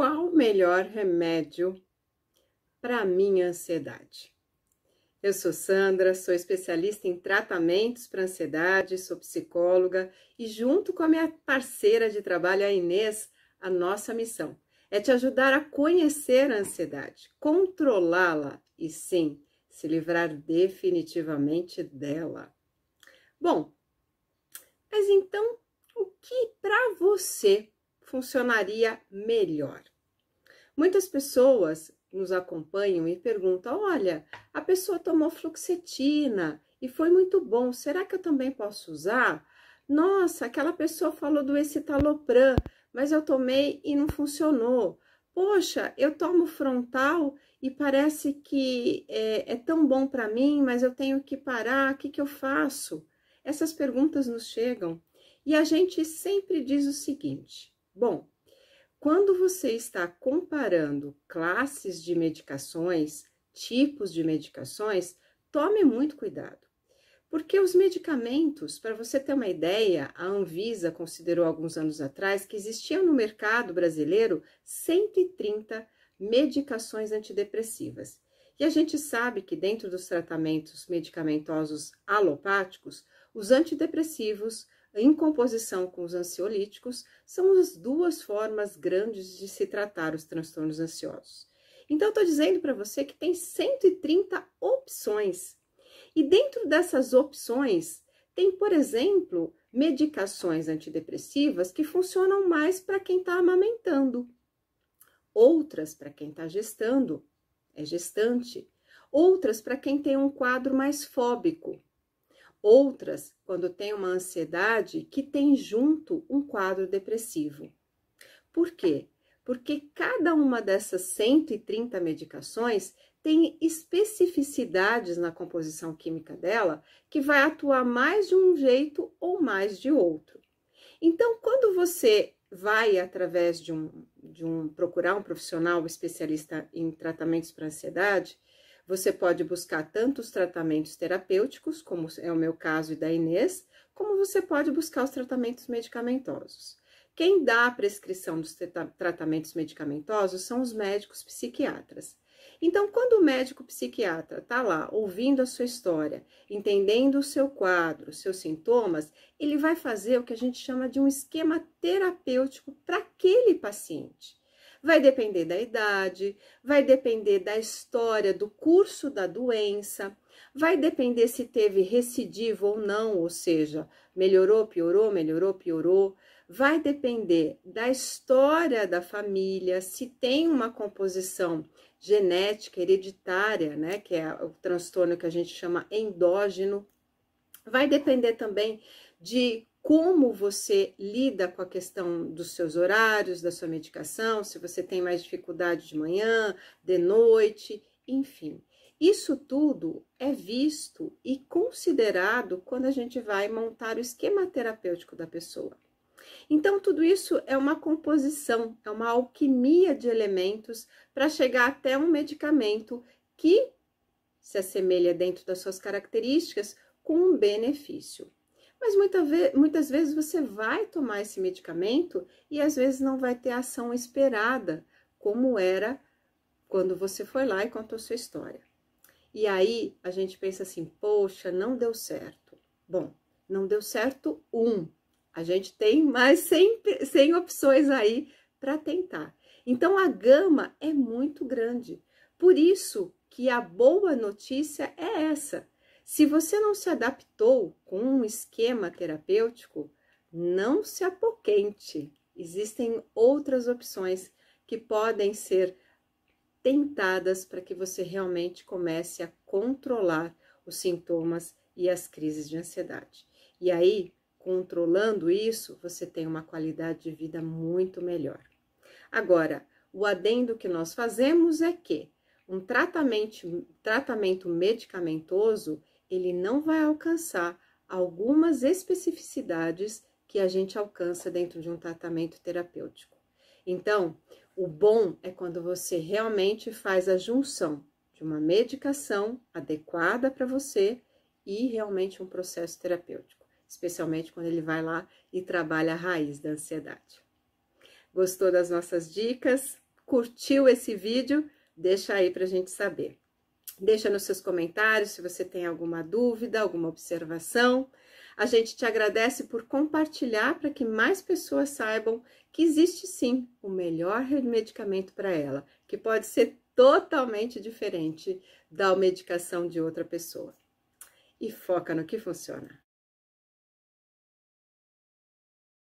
Qual o melhor remédio para minha ansiedade? Eu sou Sandra, sou especialista em tratamentos para ansiedade, sou psicóloga e, junto com a minha parceira de trabalho, a Inês, a nossa missão é te ajudar a conhecer a ansiedade, controlá-la e, sim, se livrar definitivamente dela. Bom, mas então, o que para você funcionaria melhor. Muitas pessoas nos acompanham e perguntam: olha, a pessoa tomou fluxetina e foi muito bom, será que eu também posso usar? Nossa, aquela pessoa falou do escitalopram, mas eu tomei e não funcionou. Poxa, eu tomo frontal e parece que é, é tão bom para mim, mas eu tenho que parar, o que, que eu faço? Essas perguntas nos chegam e a gente sempre diz o seguinte: Bom, quando você está comparando classes de medicações, tipos de medicações, tome muito cuidado. Porque os medicamentos, para você ter uma ideia, a Anvisa considerou alguns anos atrás que existiam no mercado brasileiro 130 medicações antidepressivas. E a gente sabe que dentro dos tratamentos medicamentosos alopáticos, os antidepressivos em composição com os ansiolíticos, são as duas formas grandes de se tratar os transtornos ansiosos. Então, estou dizendo para você que tem 130 opções. E dentro dessas opções, tem, por exemplo, medicações antidepressivas que funcionam mais para quem está amamentando, outras para quem está gestando, é gestante, outras para quem tem um quadro mais fóbico, outras, quando tem uma ansiedade, que tem junto um quadro depressivo. Por quê? Porque cada uma dessas 130 medicações tem especificidades na composição química dela que vai atuar mais de um jeito ou mais de outro. Então, quando você vai através de um, de um procurar um profissional especialista em tratamentos para ansiedade, você pode buscar tanto os tratamentos terapêuticos, como é o meu caso e da Inês, como você pode buscar os tratamentos medicamentosos. Quem dá a prescrição dos tratamentos medicamentosos são os médicos psiquiatras. Então, quando o médico psiquiatra está lá ouvindo a sua história, entendendo o seu quadro, seus sintomas, ele vai fazer o que a gente chama de um esquema terapêutico para aquele paciente. Vai depender da idade, vai depender da história, do curso da doença, vai depender se teve recidivo ou não, ou seja, melhorou, piorou, melhorou, piorou. Vai depender da história da família, se tem uma composição genética, hereditária, né, que é o transtorno que a gente chama endógeno. Vai depender também de como você lida com a questão dos seus horários, da sua medicação, se você tem mais dificuldade de manhã, de noite, enfim. Isso tudo é visto e considerado quando a gente vai montar o esquema terapêutico da pessoa. Então, tudo isso é uma composição, é uma alquimia de elementos para chegar até um medicamento que se assemelha dentro das suas características com um benefício. Mas muita ve muitas vezes você vai tomar esse medicamento e às vezes não vai ter a ação esperada, como era quando você foi lá e contou sua história. E aí a gente pensa assim: poxa, não deu certo. Bom, não deu certo um. A gente tem mais 100, 100 opções aí para tentar. Então a gama é muito grande. Por isso que a boa notícia é essa. Se você não se adaptou com um esquema terapêutico, não se apoquente. Existem outras opções que podem ser tentadas para que você realmente comece a controlar os sintomas e as crises de ansiedade. E aí, controlando isso, você tem uma qualidade de vida muito melhor. Agora, o adendo que nós fazemos é que um tratamento, tratamento medicamentoso ele não vai alcançar algumas especificidades que a gente alcança dentro de um tratamento terapêutico. Então, o bom é quando você realmente faz a junção de uma medicação adequada para você e realmente um processo terapêutico, especialmente quando ele vai lá e trabalha a raiz da ansiedade. Gostou das nossas dicas? Curtiu esse vídeo? Deixa aí para a gente saber. Deixa nos seus comentários se você tem alguma dúvida, alguma observação. A gente te agradece por compartilhar para que mais pessoas saibam que existe sim o melhor medicamento para ela, que pode ser totalmente diferente da medicação de outra pessoa. E foca no que funciona.